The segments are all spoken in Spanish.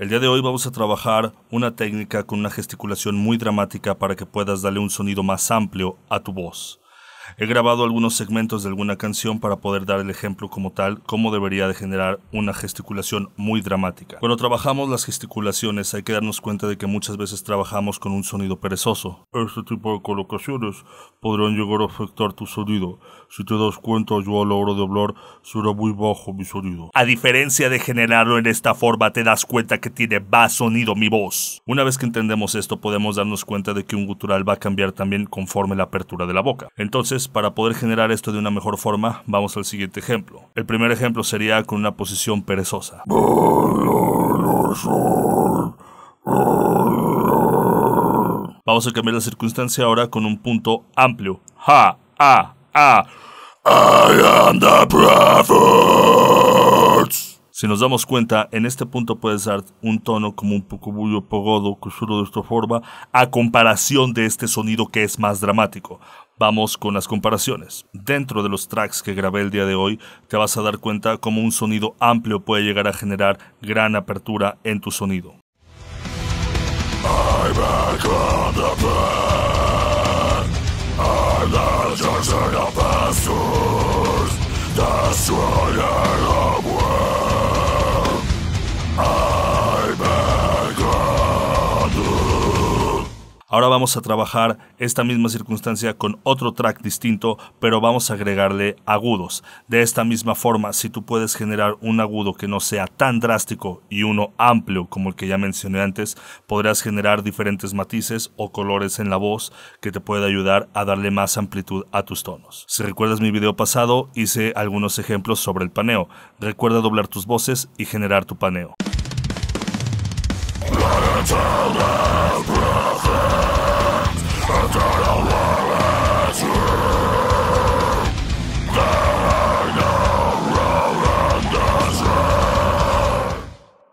El día de hoy vamos a trabajar una técnica con una gesticulación muy dramática para que puedas darle un sonido más amplio a tu voz. He grabado algunos segmentos de alguna canción para poder dar el ejemplo como tal, cómo debería de generar una gesticulación muy dramática. Cuando trabajamos las gesticulaciones hay que darnos cuenta de que muchas veces trabajamos con un sonido perezoso. Este tipo de colocaciones podrán llegar a afectar tu sonido. Si te das cuenta, yo a la hora de hablar será muy bajo mi sonido. A diferencia de generarlo en esta forma, te das cuenta que tiene más sonido mi voz. Una vez que entendemos esto, podemos darnos cuenta de que un gutural va a cambiar también conforme la apertura de la boca. Entonces, para poder generar esto de una mejor forma, vamos al siguiente ejemplo. El primer ejemplo sería con una posición perezosa. Vamos a cambiar la circunstancia ahora con un punto amplio. Si nos damos cuenta, en este punto puedes dar un tono como un poco bullo pogodo, cusuro de esta forma, a comparación de este sonido que es más dramático. Vamos con las comparaciones. Dentro de los tracks que grabé el día de hoy, te vas a dar cuenta cómo un sonido amplio puede llegar a generar gran apertura en tu sonido. Ahora vamos a trabajar esta misma circunstancia con otro track distinto, pero vamos a agregarle agudos. De esta misma forma, si tú puedes generar un agudo que no sea tan drástico y uno amplio como el que ya mencioné antes, podrás generar diferentes matices o colores en la voz que te puede ayudar a darle más amplitud a tus tonos. Si recuerdas mi video pasado, hice algunos ejemplos sobre el paneo. Recuerda doblar tus voces y generar tu paneo.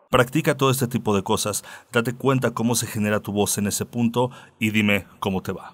Practica todo este tipo de cosas, date cuenta cómo se genera tu voz en ese punto y dime cómo te va.